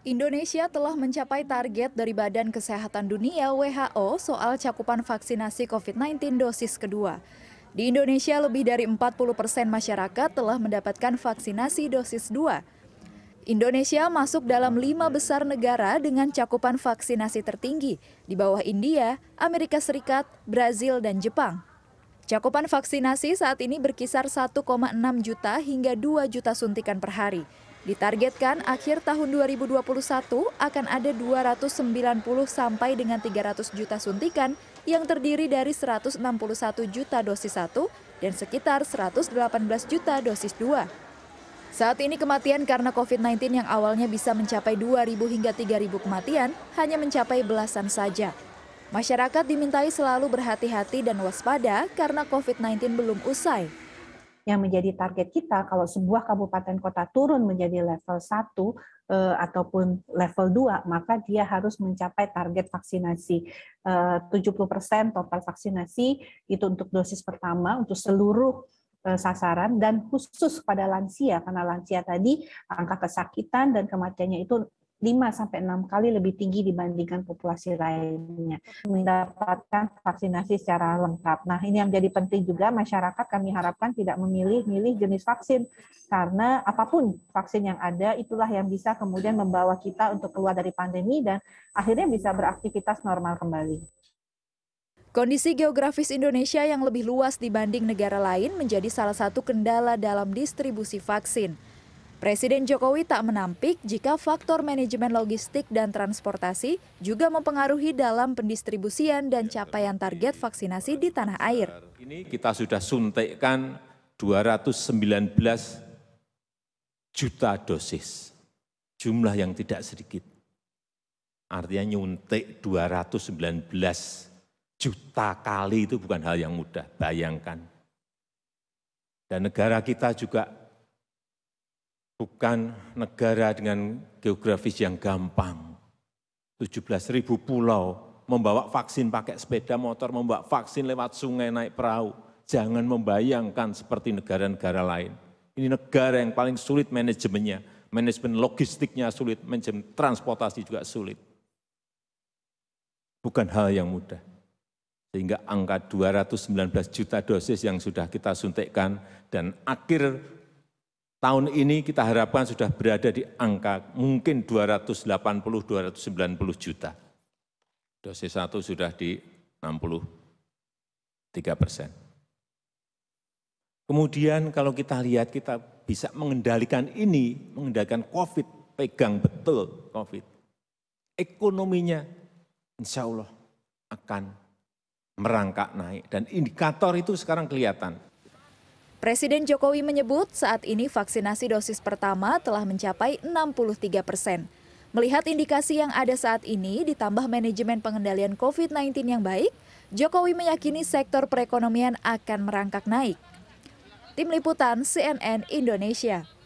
Indonesia telah mencapai target dari Badan Kesehatan Dunia WHO soal cakupan vaksinasi COVID-19 dosis kedua. Di Indonesia, lebih dari 40 persen masyarakat telah mendapatkan vaksinasi dosis 2. Indonesia masuk dalam lima besar negara dengan cakupan vaksinasi tertinggi, di bawah India, Amerika Serikat, Brazil, dan Jepang. Cakupan vaksinasi saat ini berkisar 1,6 juta hingga 2 juta suntikan per hari. Ditargetkan akhir tahun 2021 akan ada 290 sampai dengan 300 juta suntikan yang terdiri dari 161 juta dosis 1 dan sekitar 118 juta dosis 2. Saat ini kematian karena COVID-19 yang awalnya bisa mencapai 2.000 hingga 3.000 kematian hanya mencapai belasan saja. Masyarakat dimintai selalu berhati-hati dan waspada karena COVID-19 belum usai. Yang menjadi target kita kalau sebuah kabupaten kota turun menjadi level 1 e, eh, ataupun level 2, maka dia harus mencapai target vaksinasi. Eh, puluh 70% total vaksinasi itu untuk dosis pertama untuk seluruh eh, sasaran dan khusus pada lansia karena lansia tadi angka kesakitan dan kematiannya itu 5 sampai 6 kali lebih tinggi dibandingkan populasi lainnya mendapatkan vaksinasi secara lengkap. Nah, ini yang menjadi penting juga masyarakat kami harapkan tidak memilih-milih jenis vaksin karena apapun vaksin yang ada itulah yang bisa kemudian membawa kita untuk keluar dari pandemi dan akhirnya bisa beraktivitas normal kembali. Kondisi geografis Indonesia yang lebih luas dibanding negara lain menjadi salah satu kendala dalam distribusi vaksin. Presiden Jokowi tak menampik jika faktor manajemen logistik dan transportasi juga mempengaruhi dalam pendistribusian dan capaian target vaksinasi di tanah air. Ini kita sudah suntikkan 219 juta dosis, jumlah yang tidak sedikit. Artinya nyuntik 219 juta kali itu bukan hal yang mudah, bayangkan. Dan negara kita juga bukan negara dengan geografis yang gampang. 17 ribu pulau, membawa vaksin pakai sepeda motor, membawa vaksin lewat sungai naik perahu. Jangan membayangkan seperti negara-negara lain. Ini negara yang paling sulit manajemennya, manajemen logistiknya sulit, manajemen transportasi juga sulit. Bukan hal yang mudah. Sehingga angka 219 juta dosis yang sudah kita suntikkan dan akhir tahun ini kita harapkan sudah berada di angka mungkin 280-290 juta. Dosis satu sudah di 63 persen. Kemudian kalau kita lihat kita bisa mengendalikan ini, mengendalikan COVID, pegang betul COVID. Ekonominya insya Allah akan merangkak naik. Dan indikator itu sekarang kelihatan Presiden Jokowi menyebut saat ini vaksinasi dosis pertama telah mencapai 63 persen. Melihat indikasi yang ada saat ini ditambah manajemen pengendalian COVID-19 yang baik, Jokowi meyakini sektor perekonomian akan merangkak naik. Tim Liputan CNN Indonesia